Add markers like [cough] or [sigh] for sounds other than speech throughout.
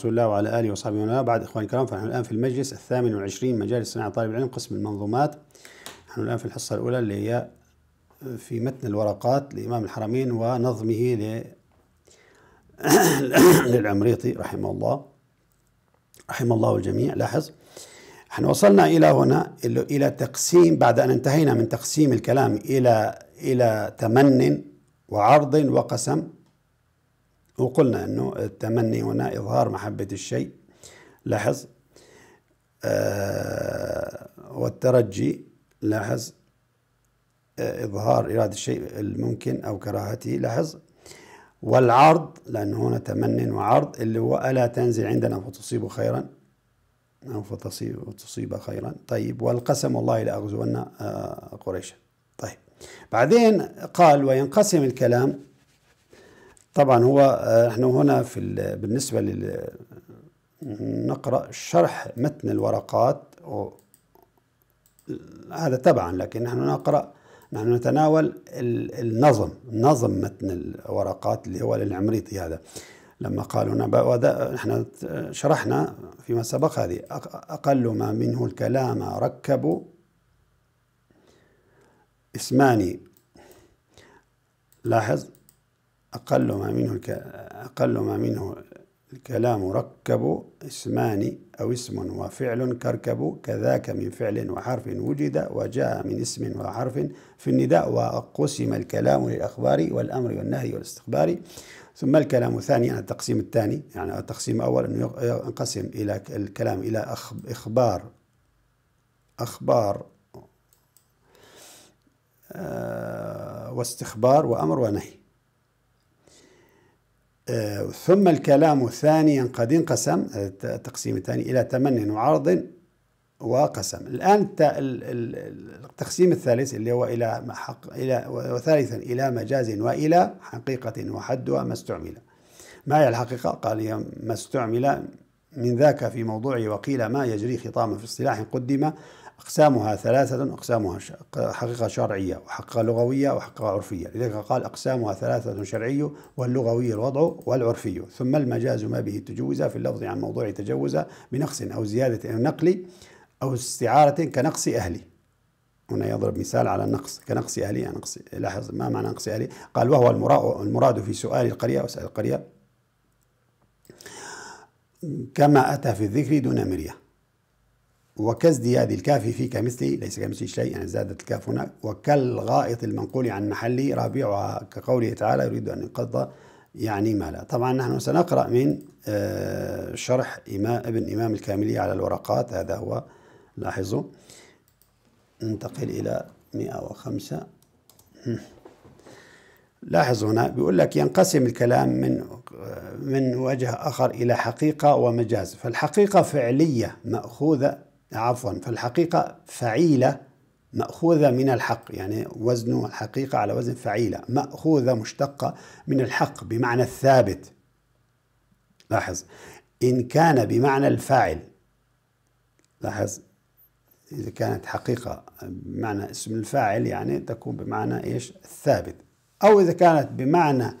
رسول الله وعلى آله وصحبه ومن بعد إخواني الكرام فنحن الآن في المجلس الثامن والعشرين مجالس صناعة طالب العلم قسم المنظومات نحن الآن في الحصة الأولى اللي هي في متن الورقات لإمام الحرمين ونظمه ل [coughs] للعمريطي رحمه الله رحمه الله الجميع لاحظ نحن وصلنا إلى هنا إلى تقسيم بعد أن انتهينا من تقسيم الكلام إلى إلى تمن وعرض وقسم وقلنا أنه التمني هنا إظهار محبة الشيء لاحظ آه والترجي لاحظ آه إظهار إرادة الشيء الممكن أو كراهته لاحظ والعرض لأنه هنا تمن وعرض اللي هو ألا تنزل عندنا فتصيب خيرا أو فتصيب تصيب خيرا طيب والقسم والله لأغزون آه قريشا طيب بعدين قال وينقسم الكلام طبعا هو نحن آه، هنا في بالنسبة لل نقرأ شرح متن الورقات هذا تبعا لكن نحن نقرأ نحن نتناول النظم نظم متن الورقات اللي هو للعمريطي هذا لما قالوا نحن شرحنا فيما سبق هذه أقل ما منه الكلام ركبوا اسمان لاحظ أقل ما منه أقل ما منه الكلام ركب اسمان أو اسم وفعل كركب كذاك من فعل وحرف وجد وجاء من اسم وحرف في النداء وقسم الكلام للأخبار والأمر والنهي والاستخبار ثم الكلام ثانيا يعني التقسيم الثاني يعني التقسيم الأول أنه ينقسم إلى الكلام إلى إخبار أخبار آه، واستخبار وأمر ونهي ثم الكلام ثانيا قد انقسم التقسيم آه، الثاني إلى تمن وعرض وقسم الآن التقسيم الثالث اللي هو إلى حق إلى وثالثا إلى مجاز وإلى حقيقة وحدها ما استعمل ما هي الحقيقة؟ قال هي ما استعمل من ذاك في موضوعه وقيل ما يجري خطاما في اصطلاح قدم أقسامها ثلاثة أقسامها حقيقة شرعية وحقيقة لغوية وحقيقة عرفية لذلك قال أقسامها ثلاثة شرعي واللغوي الوضع والعرفي ثم المجاز ما به تجوز في اللفظ عن موضوع تجوز بنقص أو زيادة أو نقل أو استعارة كنقص أهلي هنا يضرب مثال على النقص كنقص أهلي يعني نقص لاحظ ما معنى نقص أهلي قال وهو المراد في سؤال القرية وسأل القرية كما أتى في الذكر دون مرية وكازدياد الكاف في كمثلي ليس كمثلي شيء يعني زادت الكاف هنا وكالغائط المنقول عن محله رابعها كقوله تعالى يريد أن ينقض يعني مالا طبعا نحن سنقرأ من آه، شرح إمام ابن إمام الكاملي على الورقات هذا هو لاحظوا ننتقل إلى 105 لاحظ هنا بيقول لك ينقسم الكلام من آه، من وجه آخر إلى حقيقة ومجاز فالحقيقة فعلية مأخوذة عفوا فالحقيقة فعيلة مأخوذة من الحق يعني وزن الحقيقة على وزن فعيلة مأخوذة مشتقة من الحق بمعنى الثابت لاحظ إن كان بمعنى الفاعل لاحظ إذا كانت حقيقة بمعنى اسم الفاعل يعني تكون بمعنى إيش الثابت أو إذا كانت بمعنى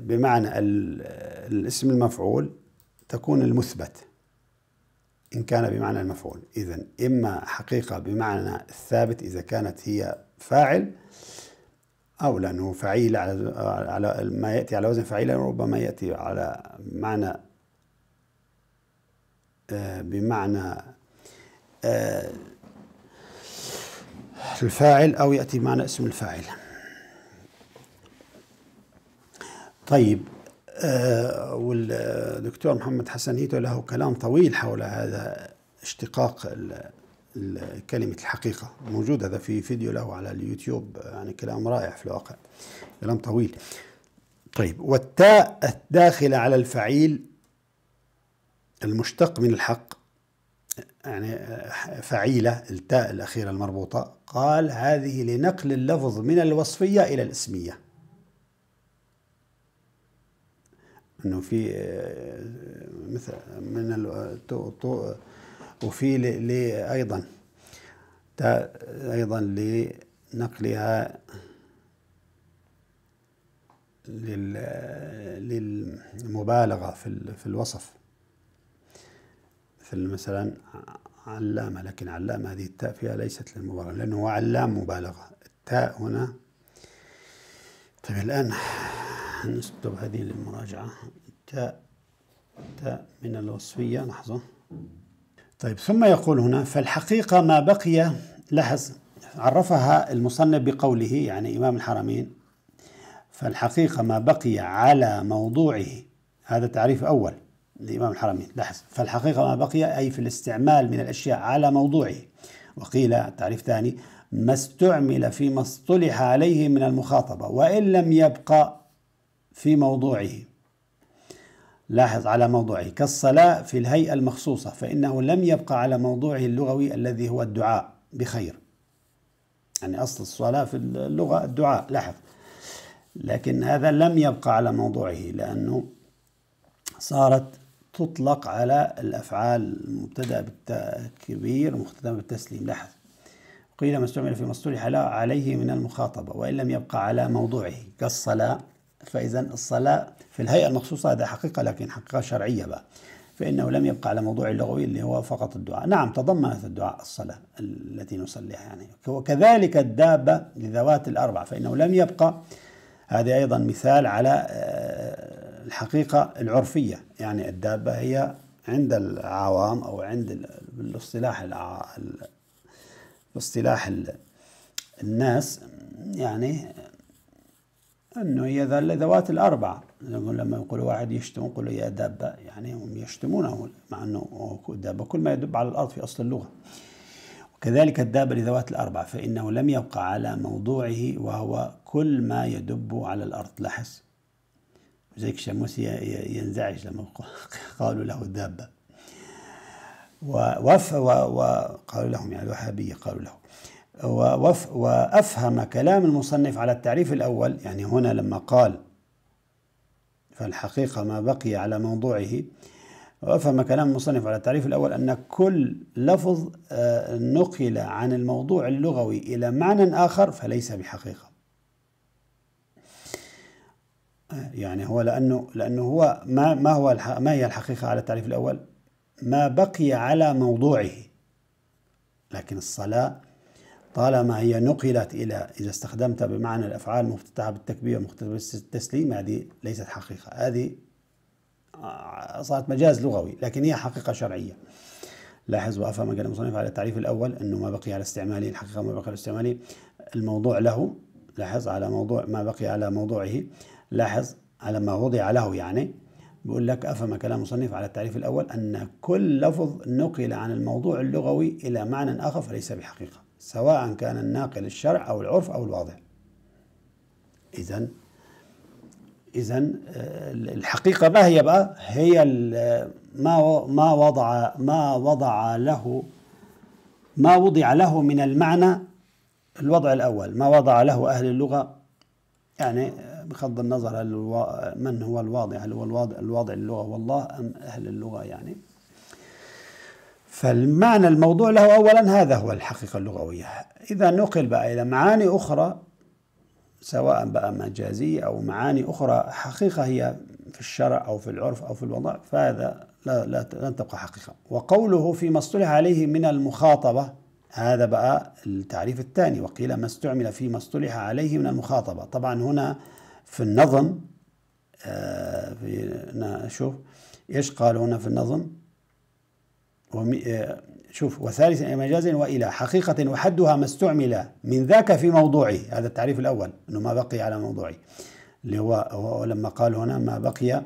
بمعنى الاسم المفعول تكون المثبت إن كان بمعنى المفعول إذا إما حقيقة بمعنى الثابت إذا كانت هي فاعل أو لأنه فعيل على على ما يأتي على وزن فعيلة ربما يأتي على معنى آه، بمعنى آه، الفاعل أو يأتي بمعنى اسم الفاعل طيب آه، والدكتور محمد حسن هيتو له كلام طويل حول هذا اشتقاق كلمة الحقيقة موجود هذا في فيديو له على اليوتيوب يعني كلام رائع في الواقع كلام طويل طيب والتاء الداخلة على الفعيل المشتق من الحق يعني فعيلة التاء الأخيرة المربوطة قال هذه لنقل اللفظ من الوصفية إلى الاسمية انه في مثل من وفي ايضا ايضا لنقلها للمبالغه في في الوصف مثل مثلا علامه لكن علامه هذه التاء فيها ليست للمبالغه لانه هو علام مبالغه التاء هنا طيب الان نكتب هذه للمراجعة تاء تاء من الوصفية لحظة طيب ثم يقول هنا فالحقيقة ما بقي لها عرفها المصنف بقوله يعني إمام الحرمين فالحقيقة ما بقي على موضوعه هذا تعريف أول لإمام الحرمين لاحظ فالحقيقة ما بقي أي في الاستعمال من الأشياء على موضوعه وقيل تعريف ثاني ما استعمل فيما اصطلح عليه من المخاطبة وإن لم يبقى في موضوعه لاحظ على موضوعه كالصلاة في الهيئة المخصوصة فإنه لم يبقى على موضوعه اللغوي الذي هو الدعاء بخير يعني أصل الصلاة في اللغة الدعاء لاحظ لكن هذا لم يبقى على موضوعه لأنه صارت تطلق على الأفعال المبتدأ بالتكبير مختتمة بالتسليم لاحظ قيل ما استعمل في مصطلح عليه من المخاطبة وإن لم يبقى على موضوعه كالصلاة فإذا الصلاة في الهيئة المخصوصة هذا حقيقة لكن حقيقة شرعية بقى فإنه لم يبقى على موضوع اللغوي اللي هو فقط الدعاء نعم تضمنت الدعاء الصلاة التي نصليها يعني وكذلك الدابة لذوات الأربع فإنه لم يبقى هذه أيضا مثال على آه، الحقيقة العرفية يعني الدابة هي عند العوام أو عند الاصطلاح الاصطلاح الناس يعني أنه هي ذوات الأربعة نقول لما يقول واحد يشتم يقول يا دابة يعني هم يشتمونه مع أنه دابة كل ما يدب على الأرض في أصل اللغة وكذلك الدابة لذوات الأربع فإنه لم يبقى على موضوعه وهو كل ما يدب على الأرض لاحظ زيك الشموسي ينزعج لما [laughs] قالوا له دابة و وقالوا لهم يعني الوهابية قالوا له وأفهم كلام المصنف على التعريف الأول يعني هنا لما قال فالحقيقة ما بقي على موضوعه وأفهم كلام المصنف على التعريف الأول أن كل لفظ آه، نقل عن الموضوع اللغوي إلى معنى آخر فليس بحقيقة يعني هو لأنه لأنه هو ما ما هو ما هي الحقيقة على التعريف الأول؟ ما بقي على موضوعه لكن الصلاة طالما هي نقلت إلى إذا استخدمتها بمعنى الأفعال مفتتحة بالتكبير مفتتحة بالتسليم هذه ليست حقيقة هذه آه، صارت مجاز لغوي لكن هي حقيقة شرعية لاحظ وأفهم قال المصنف على التعريف الأول أنه ما بقي على استعماله الحقيقة ما بقي على استعماله الموضوع له لاحظ على موضوع ما بقي على موضوعه لاحظ على ما وضع له يعني بقول لك أفهم كلام مصنف على التعريف الأول أن كل لفظ نقل عن الموضوع اللغوي إلى معنى آخر فليس بحقيقة سواء كان الناقل الشرع أو العرف أو الواضع إذا إذا آه، الحقيقة ما هي بقى؟ هي ما ما وضع ما وضع له ما وضع له من المعنى الوضع الأول ما وضع له أهل اللغة يعني آه، بغض النظر هل من هو الواضع هل هو الواضع الواضع للغة والله أم أهل اللغة يعني فالمعنى الموضوع له أولا هذا هو الحقيقة اللغوية إذا نقل بقى إلى معاني أخرى سواء بقى مجازية أو معاني أخرى حقيقة هي في الشرع أو في العرف أو في الوضع فهذا لا لا لن تبقى حقيقة وقوله فيما اصطلح عليه من المخاطبة هذا بقى التعريف الثاني وقيل ما استعمل فيما اصطلح عليه من المخاطبة طبعا هنا في النظم آه في شوف ايش قال هنا في النظم آه، شوف وثالثا مجاز والى حقيقه وحدها ما استعمل من ذاك في موضوعه هذا التعريف الاول انه ما بقي على موضوعه اللي هو لما قال هنا ما بقي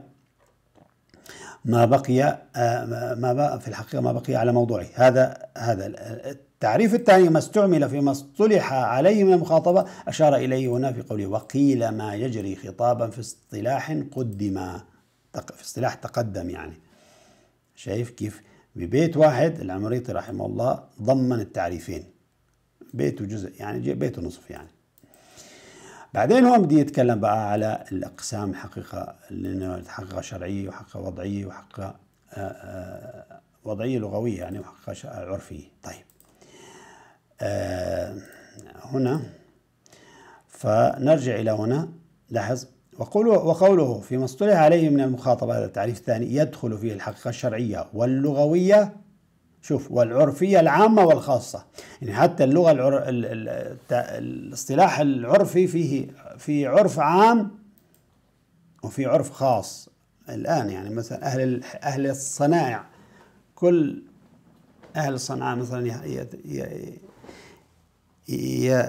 ما بقي آه، ما بقى في الحقيقه ما بقي على موضوعه هذا هذا التعريف الثاني ما استعمل فيما اصطلح عليه من المخاطبه اشار اليه هنا في قوله وقيل ما يجري خطابا في اصطلاح قدم في اصطلاح تقدم يعني شايف كيف ببيت واحد العمريطي رحمه الله ضمن التعريفين بيته جزء يعني بيته نصف يعني بعدين هو بدي يتكلم بقى على الأقسام حقيقة لأنه حقيقة شرعية وحقيقة وضعية وحقيقة آه، آه، وضعية لغوية يعني وحقيقة عرفية طيب آه، هنا فنرجع إلى هنا لاحظ وقوله, وقوله فيما اصطلح عليه من المخاطبة هذا التعريف الثاني يدخل فيه الحقيقة الشرعية واللغوية شوف والعرفية العامة والخاصة يعني حتى اللغة العر... الاصطلاح العرفي فيه في عرف عام وفي عرف خاص الآن يعني مثلا أهل أهل الصنائع كل أهل الصنعاء مثلا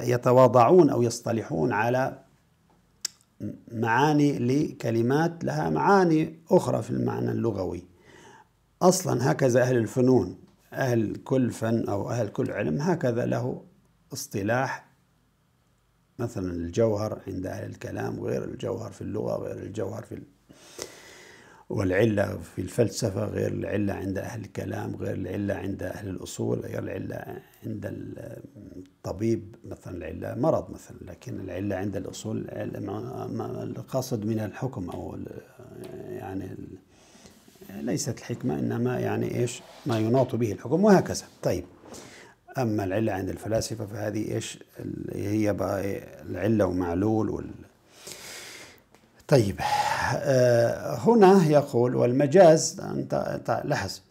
يتواضعون أو يصطلحون على معاني لكلمات لها معاني أخرى في المعنى اللغوي أصلا هكذا أهل الفنون أهل كل فن أو أهل كل علم هكذا له اصطلاح مثلا الجوهر عند أهل الكلام غير الجوهر في اللغة غير الجوهر في والعلة في الفلسفة غير العلة عند أهل الكلام غير العلة عند أهل الأصول غير العلة عند الطبيب مثلا العلة مرض مثلا لكن العلة عند الأصول القاصد من الحكم أو يعني ليست الحكمة إنما يعني إيش ما يناط به الحكم وهكذا طيب أما العلة عند الفلاسفة فهذه إيش هي بقى إيه؟ العلة ومعلول وال... طيب هنا يقول والمجاز أنت لاحظ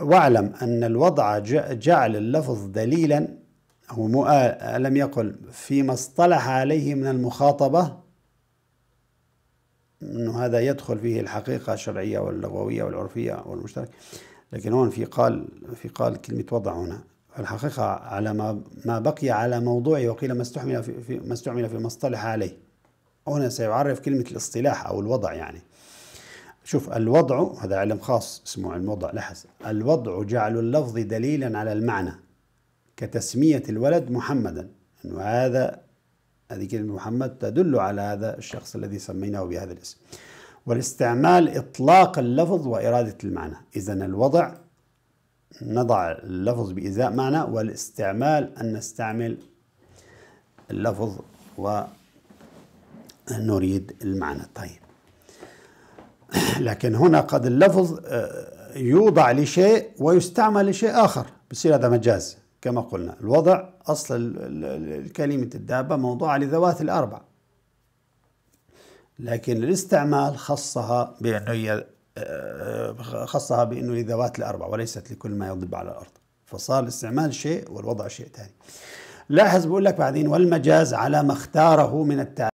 واعلم أن الوضع جعل اللفظ دليلا هو لم يقل فيما اصطلح عليه من المخاطبة أنه هذا يدخل فيه الحقيقة الشرعية واللغوية والعرفية والمشترك لكن هون في قال في قال كلمة وضع هنا الحقيقة على ما ما بقي على موضوعه وقيل ما استعمل في ما استعمل في مصطلح عليه هنا سيعرف كلمة الاصطلاح أو الوضع يعني شوف الوضع هذا علم خاص اسمه علم الوضع لاحظ الوضع جعل اللفظ دليلا على المعنى كتسمية الولد محمدا أنه هذا هذه كلمة محمد تدل على هذا الشخص الذي سميناه بهذا الاسم والاستعمال إطلاق اللفظ وإرادة المعنى إذا الوضع نضع اللفظ بإزاء معنى والاستعمال أن نستعمل اللفظ و نريد المعنى طيب لكن هنا قد اللفظ آه، يوضع لشيء ويستعمل لشيء آخر بصير هذا مجاز كما قلنا الوضع أصل الكلمة الدابة موضوعة لذوات الأربع لكن الاستعمال خصها بأنه هي آه، خصها بأنه لذوات الأربع وليست لكل ما يضب على الأرض فصار الاستعمال شيء والوضع شيء ثاني لاحظ بقول لك بعدين والمجاز على ما اختاره من التعريف